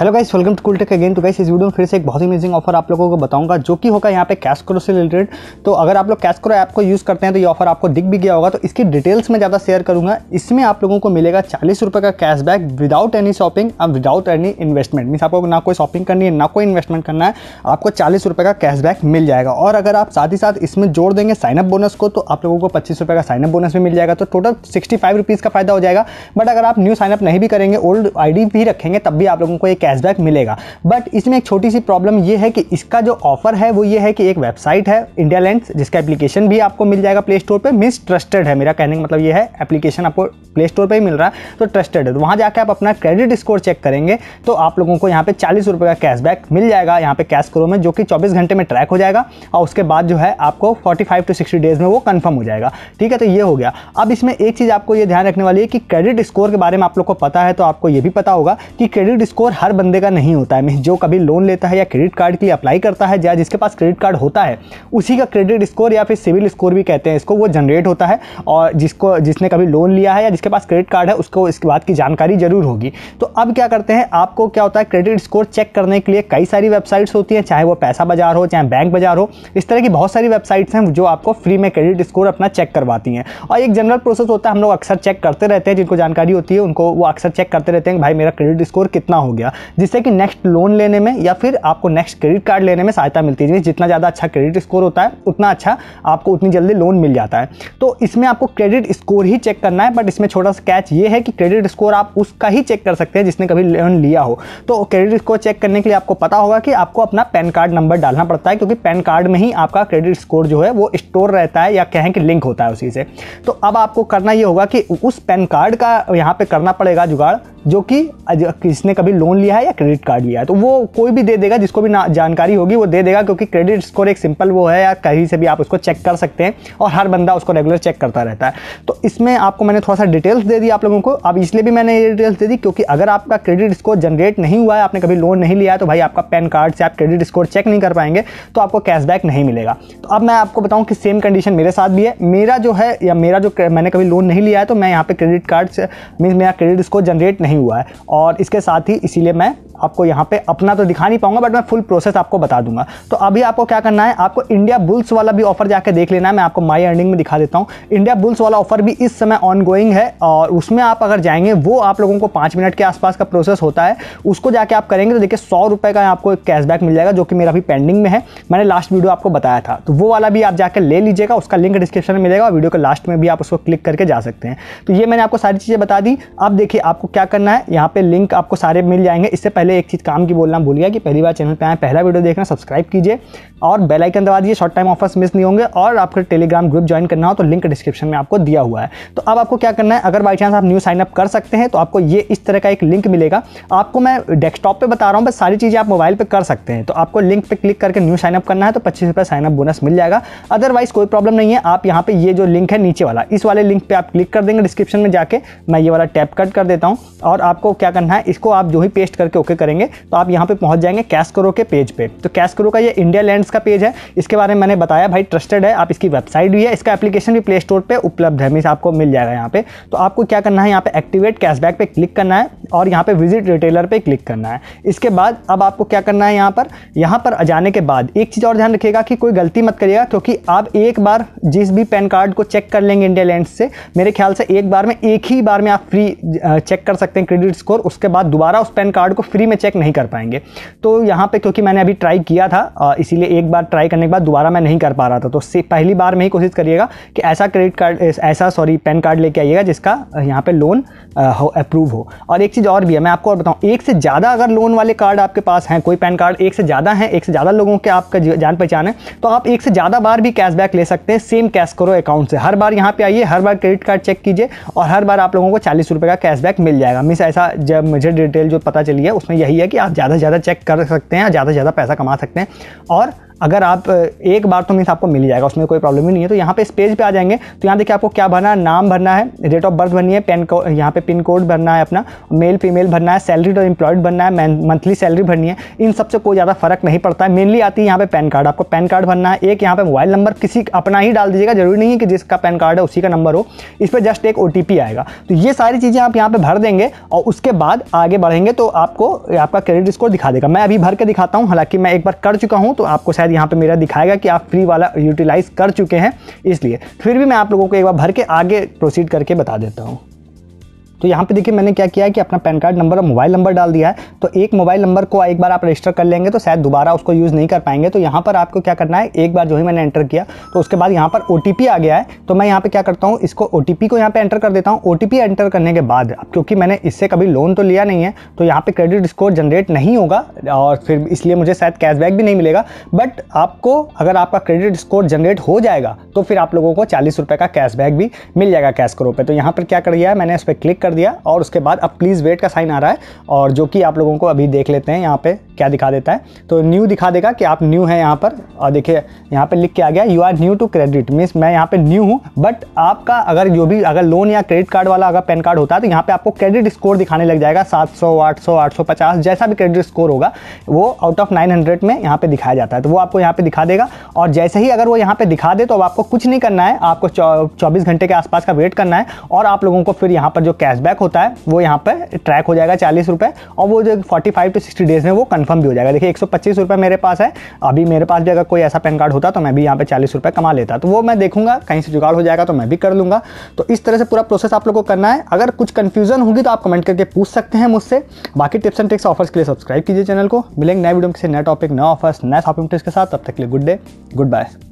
hello guys welcome to cool tech again तो guys इस video में फिर से एक बहुत ही अमेजिंग ऑफर आप लोगों को बताऊंगा जो कि होगा यहाँ पे कैश क्रो से रिलेटेड तो अगर आप लोग कैश क्रो ऐप को यूज़ करते हैं तो ये ऑफर आपको दिख भी गया होगा तो इसकी डिटेल्स में ज़्यादा शेयर करूँगा इसमें आप लोगों को मिलेगा चालीस रुपये का cashback without any shopping and without any investment means आपको ना कोई शॉपिंग करनी है ना कोई इन्वेस्टमेंट करना है आपको चालीस रुपये का कैशबैक मिल जाएगा और अगर आप साथ ही साथ इसमें जोड़ देंगे साइनअप बोनस को तो आप लोगों को पच्चीस रुपये का साइनअप बोनस भी मिल जाएगा तो टोटल सिक्सटी फाइव रुपीज़ का फायदा हो जाएगा बट अगर आप न्यू साइनअप नहीं भी करेंगे ओल्ड आई भी रखेंगे तब भी आप लोगों को एक कैशबैक मिलेगा बट इसमें एक छोटी सी प्रॉब्लम यह है कि इसका जो ऑफर है वो ये है कि एक वेबसाइट है इंडिया लेंस जिसका एप्लीकेशन भी आपको मिल जाएगा प्ले स्टोर पर मिस ट्रस्टेड है मेरा कहने का मतलब ये है एप्लीकेशन आपको प्ले स्टोर पर ही मिल रहा है तो ट्रस्टेड है तो जाकर आप अपना क्रेडिट स्कोर चेक करेंगे तो आप लोगों को यहाँ पे चालीस रुपये का कैशबैक मिल जाएगा यहाँ पे कैश करो में जो कि चौबीस घंटे में ट्रैक हो जाएगा और उसके बाद जो है आपको forty five to sixty days में वो कन्फर्म हो जाएगा ठीक है तो ये हो गया अब इसमें एक चीज़ आपको ये ध्यान रखने वाली है कि क्रेडिट स्कोर के बारे में आप लोग को पता है तो आपको ये भी पता होगा कि क्रेडिट स्कोर हर बंदे का नहीं होता है मीन जो कभी लोन लेता है या क्रेडिट कार्ड के लिए अप्लाई करता है या जिसके पास क्रेडिट कार्ड होता है उसी का क्रेडिट स्कोर या फिर सिविल स्कोर भी कहते हैं इसको वो जनरेट होता है और जिसको जिसने कभी लोन लिया है या जिसके पास क्रेडिट कार्ड है उसको इसके बाद की जानकारी जरूर होगी तो अब क्या करते हैं आपको क्या होता है क्रेडिट स्कोर चेक करने के लिए कई सारी वेबसाइट्स होती हैं चाहे वो पैसा बाजार हो चाहे बैंक बाजार हो इस तरह की बहुत सारी वेबसाइट्स हैं जो आपको फ्री में क्रेडिट स्कोर अपना चेक करवाती हैं और एक जनरल प्रोसेस होता है हम लोग अक्सर चेक करते रहते हैं जिनको जानकारी होती है उनको वो अक्सर चेक करते रहते हैं भाई मेरा क्रेडिट स्कोर कितना हो गया जिससे कि नेक्स्ट लोन लेने में या फिर आपको नेक्स्ट क्रेडिट कार्ड लेने में सहायता मिलती है जितना ज़्यादा अच्छा क्रेडिट स्कोर होता है उतना अच्छा आपको उतनी जल्दी लोन मिल जाता है तो इसमें आपको क्रेडिट स्कोर ही चेक करना है बट इसमें छोटा सा कैच ये है कि क्रेडिट स्कोर आप उसका ही चेक कर सकते हैं जिसने कभी लोन लिया हो तो क्रेडिट स्कोर चेक करने के लिए आपको पता होगा कि आपको अपना पैन कार्ड नंबर डालना पड़ता है क्योंकि पैन कार्ड में ही आपका क्रेडिट स्कोर जो है वो स्टोर रहता है या कहें कि लिंक होता है उसी से तो अब आपको करना ये होगा कि उस पैन कार्ड का यहाँ पे करना पड़ेगा जुगाड़ जो कि किसने कभी लोन लिया है या क्रेडिट कार्ड लिया है तो वो कोई भी दे देगा जिसको भी ना जानकारी होगी वो दे देगा क्योंकि क्रेडिट स्कोर एक सिंपल वो है या कहीं से भी आप उसको चेक कर सकते हैं और हर बंदा उसको रेगुलर चेक करता रहता है तो इसमें आपको मैंने थोड़ा सा डिटेल्स दे दी आप लोगों को अब इसलिए भी मैंने ये डिटेल्स दे दी क्योंकि अगर आपका क्रेडिट स्कोर जनरेट नहीं हुआ है आपने कभी लोन नहीं लिया है तो भाई आपका पैन कार्ड से आप क्रेडिट स्कोर चेक नहीं कर पाएंगे तो आपको कैशबैक नहीं मिलेगा तो अब मैं आपको बताऊँ कि सेम कंडीशन मेरे साथ भी है मेरा जो है या मेरा जो मैंने कभी लोन नहीं लिया है तो मैं यहाँ पर क्रेडिट कार्ड से मीन मेरा क्रेडिट स्कोर जनरेट नहीं नहीं हुआ है और इसके साथ ही इसीलिए मैं आपको यहाँ पे अपना तो दिखा नहीं पाऊंगा बट मैं फुल प्रोसेस आपको बता दूंगा तो अभी आपको क्या करना है आपको इंडिया बुल्स वाला भी ऑफर जाकर देख लेना है मैं आपको माई अर्निंग में दिखा देता हूँ इंडिया बुल्स वाला ऑफर भी इस समय गोइंग है और उसमें आप अगर जाएंगे वो आप लोगों को पाँच मिनट के आसपास का प्रोसेस होता है उसको जाके आप करेंगे तो देखिए सौ रुपये का आपको एक कैशबैक मिल जाएगा जो कि मेरा अभी पेंडिंग में है मैंने लास्ट वीडियो आपको बताया था तो वो वाला भी आप जाकर ले लीजिएगा उसका लिंक डिस्क्रिप्शन में मिलेगा वीडियो के लास्ट में भी आप उसको क्लिक करके जा सकते हैं तो ये मैंने आपको सारी चीज़ें बता दी अब देखिए आपको क्या करना है यहाँ पे लिंक आपको सारे मिल जाएंगे इससे पहले पहले एक चीज़ काम की बोलना भूल गया कि पहली बार चैनल पर आए पहला वीडियो देखना सब्सक्राइब कीजिए और बेल आइकन दबा दीजिए शॉर्ट टाइम ऑफर्स मिस नहीं होंगे और आपका टेलीग्राम ग्रुप ज्वाइन करना हो तो लिंक डिस्क्रिप्शन में आपको दिया हुआ है तो अब आपको क्या करना है अगर बाई चांस आप न्यू साइनअप कर सकते हैं तो आपको ये इस तरह का एक लिंक मिलेगा आपको मैं डेस्कटॉप पर बता रहा हूँ बस सारी चीज़ें आप मोबाइल पर कर सकते हैं तो आपको लिंक पर क्लिक करके न्यू साइनअप करना है तो पच्चीस रुपये साइनअप बोनस मिल जाएगा अदरवाइज कोई प्रॉब्लम नहीं है आप यहाँ पर ये जो लिंक है नीचे वाला इस वाले लिंक पर आप क्लिक कर देंगे डिस्क्रिप्शन में जाके मैं ये वाला टैप कट कर देता हूँ और आपको क्या करना है इसको आप जो ही पेस्ट करके ओके करेंगे तो आप यहाँ पे पहुँच जाएंगे कैश करो के पेज पे तो कैश करो का ये इंडिया लैंड्स का पेज है इसके बारे में मैंने बताया भाई ट्रस्टेड है आप इसकी वेबसाइट भी है इसका एप्लीकेशन भी प्ले स्टोर पर उपलब्ध है मीस आपको मिल जाएगा यहाँ पे तो आपको क्या करना है यहाँ पे एक्टिवेट कैशबैक पे क्लिक करना है और यहाँ पे विजिट रिटेलर पे क्लिक करना है इसके बाद अब आपको क्या करना है यहाँ पर यहाँ पर जाने के बाद एक चीज़ और ध्यान रखिएगा कि कोई गलती मत करिएगा क्योंकि आप एक बार जिस भी पैन कार्ड को चेक कर लेंगे इंडिया लैंड से मेरे ख्याल से एक बार में एक ही बार में आप फ्री चेक कर सकते हैं क्रेडिट स्कोर उसके बाद दोबारा उस पैन कार्ड को फ्री फ्री में चेक नहीं कर पाएंगे तो यहाँ पे क्योंकि मैंने अभी ट्राई किया था इसीलिए एक बार ट्राई करने के बाद दोबारा मैं नहीं कर पा रहा था तो पहली बार में ही कोशिश करिएगा कि ऐसा क्रेडिट कार्ड ऐसा सॉरी पैन कार्ड लेके आइएगा जिसका यहाँ पर लोन अप्रूव हो और एक चीज़ और भी है मैं आपको और बताऊँ एक से ज़्यादा अगर लोन वाले कार्ड आपके पास हैं कोई पैन कार्ड एक से ज़्यादा हैं एक से ज़्यादा लोगों के आपका जान पहचान है तो आप एक से ज़्यादा बार भी कैशबैक ले सकते हैं सेम कैश करो अकाउंट से हर बार यहाँ पर आइए हर बार क्रेडिट कार्ड चेक कीजिए और हर बार आप लोगों को चालीस रुपये का कैशबैक मिल जाएगा मिस ऐसा जब मुझे डिटेल जो पता चली है उसमें उसमें यही है कि आप ज़्यादा से ज़्यादा चेक कर सकते हैं ज़्यादा से ज़्यादा पैसा कमा सकते हैं और अगर आप एक बार तो मीन्स आपको मिल जाएगा उसमें कोई प्रॉब्लम ही नहीं है तो यहाँ पे इस पेज पे आ जाएंगे तो यहाँ देखिए आपको क्या भरना है नाम भरना है डेट ऑफ बर्थ भरनी है पेन को यहाँ पे पिन कोड भरना है अपना मेल फीमेल भरना है सैलरी और एम्प्लॉयड भरना है मंथली सैलरी भरनी है इन सबसे कोई ज़्यादा फर्क नहीं पड़ता है मेनली आती है यहाँ पे पैन कार्ड आपको पैन कार्ड भरना है एक यहाँ पर मोबाइल नंबर किसी अपना ही डाल दीजिएगा जरूरी नहीं है कि जिसका पैन कार्ड है उसी का नंबर हो इस पर जस्ट एक ओ आएगा तो ये सारी चीज़ें आप यहाँ पर भर देंगे और उसके बाद आगे बढ़ेंगे तो आपको आपका क्रेडिट स्कोर दिखा देगा मैं अभी भर के दिखाता हूँ हालांकि मैं एक बार कर चुका हूँ तो आपको शायद शायद यहाँ पे मेरा दिखाएगा कि आप फ्री वाला यूटिलाइज़ कर चुके हैं इसलिए फिर भी मैं आप लोगों को एक बार भर के आगे प्रोसीड करके बता देता हूँ तो यहाँ पे देखिए मैंने क्या किया है कि अपना पैन कार्ड नंबर और मोबाइल नंबर डाल दिया है तो एक मोबाइल नंबर को एक बार आप रजिस्टर कर लेंगे तो शायद दोबारा उसको यूज़ नहीं कर पाएंगे तो यहाँ पर आपको क्या करना है एक बार जो ही मैंने एंटर किया तो उसके बाद यहाँ पर ओ आ गया है तो मैं यहाँ पर क्या करता हूँ इसको ओ को यहाँ पर एंटर कर देता हूँ ओ एंटर करने के बाद क्योंकि मैंने इससे कभी लोन तो लिया नहीं है तो यहाँ पर क्रेडिट स्कोर जनरेट नहीं होगा और फिर इसलिए मुझे शायद कैशबैक भी नहीं मिलेगा बट आपको अगर आपका क्रेडिट स्कोर जनरेट हो जाएगा तो फिर आप लोगों को चालीस रुपये का कैशबैक भी मिल जाएगा कैश करो पे तो यहाँ पर क्या कर दिया है मैंने इस पर क्लिक कर कर दिया और उसके बाद अब प्लीज़ वेट का साइन आ रहा है और जो कि आप लोगों को अभी देख लेते हैं यहाँ पे क्या दिखा देता है तो न्यू दिखा देगा कि आप न्यू हैं यहाँ पर और देखिए यहाँ पे लिख के आ गया you are new to credit means मैं यहाँ पे न्यू हूँ बट आपका अगर जो भी अगर लोन या क्रेडिट कार्ड वाला अगर पैन कार्ड होता है तो यहाँ पर आपको क्रेडिट स्कोर दिखाने लग जाएगा सात सौ जैसा भी क्रेडिट स्कोर होगा वो आउट ऑफ नाइन में यहाँ पर दिखाया जाता है तो वो आपको यहाँ पर दिखा देगा और जैसे ही अगर वो यहाँ पर दिखा दे तो अब आपको कुछ नहीं करना है आपको चौबीस घंटे के आसपास का वेट करना है और आप लोगों को फिर यहाँ पर जो कैश कैशबैक होता है वो यहाँ पर ट्रैक हो जाएगा चालीस रुपये और वो जो forty five to sixty days में वो कन्फर्म भी हो जाएगा देखिए एक सौ पच्चीस रुपये मेरे पास है अभी मेरे पास भी अगर कोई ऐसा पैन कार्ड होता तो मैं भी यहाँ पर चालीस रुपये कमा लेता तो वो मैं देखूंगा कहीं से जुगाड़ हो जाएगा तो मैं भी कर लूँगा तो इस तरह से पूरा प्रोसेस आप लोग को करना है अगर कुछ कन्फ्यूजन होगी तो आप कमेंट करके पूछ सकते हैं मुझसे बाकी टिप्स एंड ट्रिक्स ऑफर्स के लिए सब्सक्राइब कीजिए चैनल को मिलेंगे नए वीडियो में किसी नए टॉपिक नए ऑफर्स नए शॉपिंग टिप्स के साथ तब तक के लिए गुड डे गुड बाय